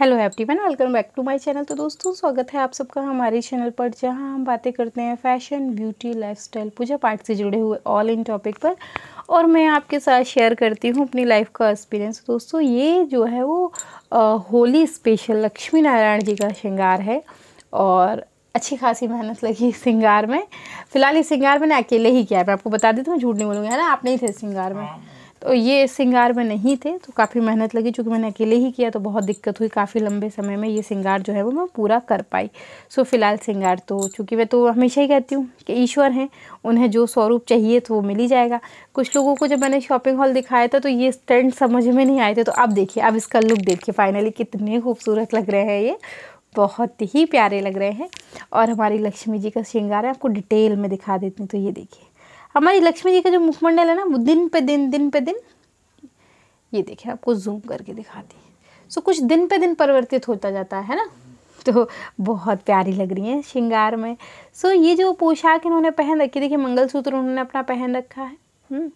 Hello everyone welcome back to my channel तो दोस्तों स्वागत है आप सबका हमारे चैनल पर जहां हम बातें करते हैं फैशन ब्यूटी लाइफस्टाइल पूजा पाठ से जुड़े हुए ऑल इन टॉपिक पर और मैं आपके साथ शेयर करती हूं अपनी लाइफ का एक्सपीरियंस दोस्तों ये जो है वो आ, होली स्पेशल लक्ष्मी नारायण जी का श्रृंगार है और अच्छी खासी मेहनत लगी श्रृंगार में फ़िलहाल ये श्रृंगार मैंने अकेले ही किया है मैं आपको बता देती हूँ झूठ नहीं बोलूँगी है ना आप नहीं थे श्रृंगार में हाँ, तो ये सिंगार में नहीं थे तो काफ़ी मेहनत लगी चूँकि मैंने अकेले ही किया तो बहुत दिक्कत हुई काफ़ी लंबे समय में ये सिंगार जो है वो मैं पूरा कर पाई सो फिलहाल सिंगार तो चूँकि मैं तो हमेशा ही कहती हूँ कि ईश्वर हैं उन्हें जो स्वरूप चाहिए तो वो मिल ही जाएगा कुछ लोगों को जब मैंने शॉपिंग हॉल दिखाया था तो ये ट्रेंड समझ में नहीं आए थे तो अब देखिए अब इसका लुक देखिए फाइनली कितने खूबसूरत लग रहे हैं ये बहुत ही प्यारे लग रहे हैं और हमारी लक्ष्मी जी का श्रृंगार है आपको डिटेल में दिखा देती हूँ तो ये देखिए हमारी लक्ष्मी जी का जो मुखमंडल है ना वो दिन पे दिन दिन पे दिन ये देखिए आपको जूम करके दिखाती है सो कुछ दिन पे दिन परिवर्तित होता जाता है ना तो बहुत प्यारी लग रही हैं श्रृंगार में सो ये जो पोशाक इन्होंने पहन रखी देखिए मंगलसूत्र उन्होंने अपना पहन रखा है हम्म।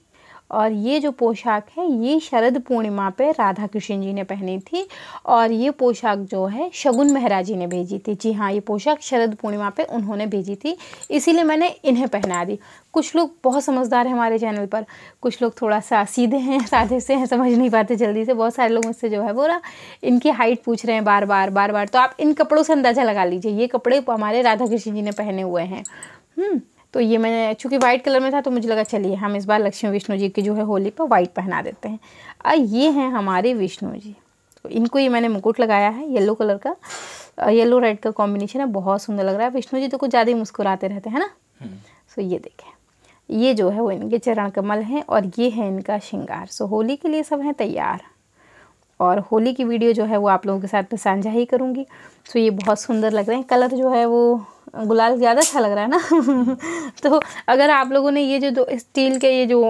और ये जो पोशाक है ये शरद पूर्णिमा पे राधा कृष्ण जी ने पहनी थी और ये पोशाक जो है शगुन मेहरा जी ने भेजी थी जी हाँ ये पोशाक शरद पूर्णिमा पे उन्होंने भेजी थी इसीलिए मैंने इन्हें पहना दी कुछ लोग बहुत समझदार हैं हमारे चैनल पर कुछ लोग थोड़ा सा सीधे हैं साधे से हैं समझ नहीं पाते जल्दी से बहुत सारे लोग मुझसे जो है वो ना इनकी हाइट पूछ रहे हैं बार बार बार बार तो आप इन कपड़ों से अंदाज़ा लगा लीजिए ये कपड़े हमारे राधा कृष्ण जी ने पहने हुए हैं हम्म, तो ये मैंने चूँकि वाइट कलर में था तो मुझे लगा चलिए हम इस बार लक्ष्मी विष्णु जी की जो है होली पर वाइट पहना देते हैं और ये हैं हमारे विष्णु जी तो इनको ये मैंने मुकुट लगाया है येलो कलर का येलो रेड का कॉम्बिनेशन है बहुत सुंदर लग रहा है विष्णु जी तो कुछ ज़्यादा ही मुस्कुराते रहते हैं ना हम्म। सो ये देखें ये जो है वो इनके चरण कमल हैं और ये है इनका श्रृंगार सो होली के लिए सब हैं तैयार और होली की वीडियो जो है वो आप लोगों के साथ में तो साझा ही करूँगी सो ये बहुत सुंदर लग रहे हैं कलर जो है वो गुलाल ज़्यादा अच्छा लग रहा है ना तो अगर आप लोगों ने ये जो दो स्टील के ये जो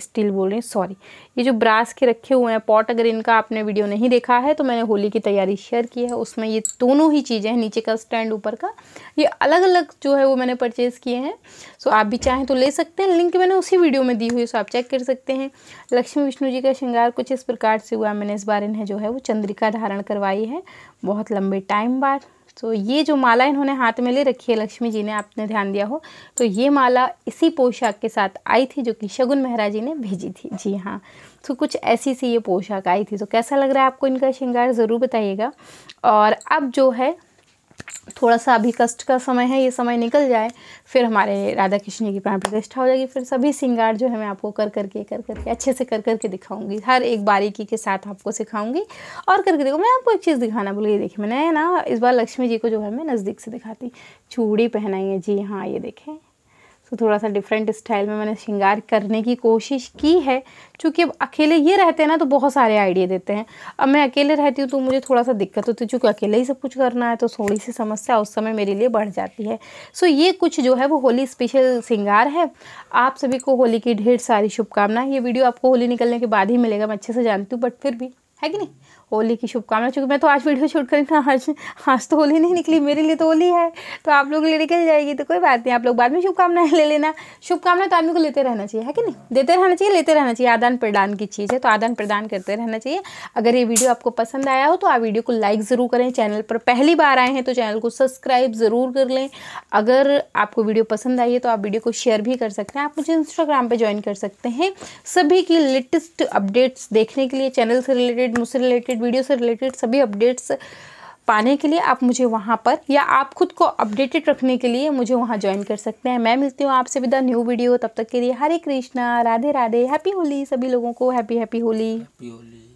स्टील बोल रही सॉरी ये जो ब्रास के रखे हुए हैं पॉट अगर इनका आपने वीडियो नहीं देखा है तो मैंने होली की तैयारी शेयर की है उसमें ये दोनों ही चीज़ें हैं नीचे का स्टैंड ऊपर का ये अलग अलग जो है वो मैंने परचेज़ किए हैं सो आप भी चाहें तो ले सकते हैं लिंक मैंने उसी वीडियो में दी हुई है सो आप चेक कर सकते हैं लक्ष्मी विष्णु जी का श्रृंगार कुछ इस प्रकार से हुआ मैंने इस बार इन्हें जो है वो चंद्रिका धारण करवाई है बहुत लंबे टाइम बाद तो ये जो माला इन्होंने हाथ में ले रखी है लक्ष्मी जी ने आपने ध्यान दिया हो तो ये माला इसी पोशाक के साथ आई थी जो कि शगुन मेहरा जी ने भेजी थी जी हाँ तो कुछ ऐसी सी ये पोशाक आई थी तो कैसा लग रहा है आपको इनका श्रृंगार ज़रूर बताइएगा और अब जो है थोड़ा सा अभी कष्ट का समय है ये समय निकल जाए फिर हमारे राधा कृष्ण की प्राण प्रतिष्ठा हो जाएगी फिर सभी श्रृंगार जो है मैं आपको कर करके कर करके कर अच्छे से कर करके दिखाऊंगी हर एक बारीकी के साथ आपको सिखाऊंगी और करके देखो मैं आपको एक चीज़ दिखाना बोलिए गई देखिए मैंने ना इस बार लक्ष्मी जी को जो है मैं नज़दीक से दिखाती चूड़ी पहनाई है जी हाँ ये देखें तो थोड़ा सा डिफरेंट स्टाइल में मैंने श्रृंगार करने की कोशिश की है क्योंकि अब अकेले ये रहते हैं ना तो बहुत सारे आइडिया देते हैं अब मैं अकेले रहती हूँ तो मुझे थोड़ा सा दिक्कत होती है चूँकि अकेले ही सब कुछ करना है तो थोड़ी सी समस्या उस समय मेरे लिए बढ़ जाती है सो ये कुछ जो है वो होली स्पेशल श्रृंगार है आप सभी को होली की ढेर सारी शुभकामनाएं ये वीडियो आपको होली निकलने के बाद ही मिलेगा मैं अच्छे से जानती हूँ बट फिर भी है कि नहीं होली की शुभकामना चूँकि मैं तो आज वीडियो शूट करी ना आज आज तो होली नहीं निकली मेरे लिए तो होली है तो आप लोग के लिए निकल जाएगी तो कोई बात नहीं आप लोग बाद में शुभकामनाएं ले लेना शुभकामना तो आदमी को लेते रहना चाहिए है कि नहीं देते रहना चाहिए लेते रहना चाहिए आदान प्रदान की चीज़ है तो आदान प्रदान करते रहना चाहिए अगर ये वीडियो आपको पसंद आया हो तो आप वीडियो को लाइक ज़रूर करें चैनल पर पहली बार आए हैं तो चैनल को सब्सक्राइब ज़रूर कर लें अगर आपको वीडियो पसंद आई है तो आप वीडियो को शेयर भी कर सकते हैं आप मुझे इंस्टाग्राम पर ज्वाइन कर सकते हैं सभी की लेटेस्ट अपडेट्स देखने के लिए चैनल से रिलेटेड रिलेटेड मुझसे रिलेटेड वीडियो से रिलेटेड सभी अपडेट्स पाने के लिए आप मुझे वहाँ पर या आप खुद को अपडेटेड रखने के लिए मुझे वहाँ ज्वाइन कर सकते हैं मैं मिलती हूँ आपसे विदा न्यू वीडियो तब तक के लिए हरे कृष्णा राधे राधे हैप्पी होली सभी लोगों को happy happy Holi happy Holi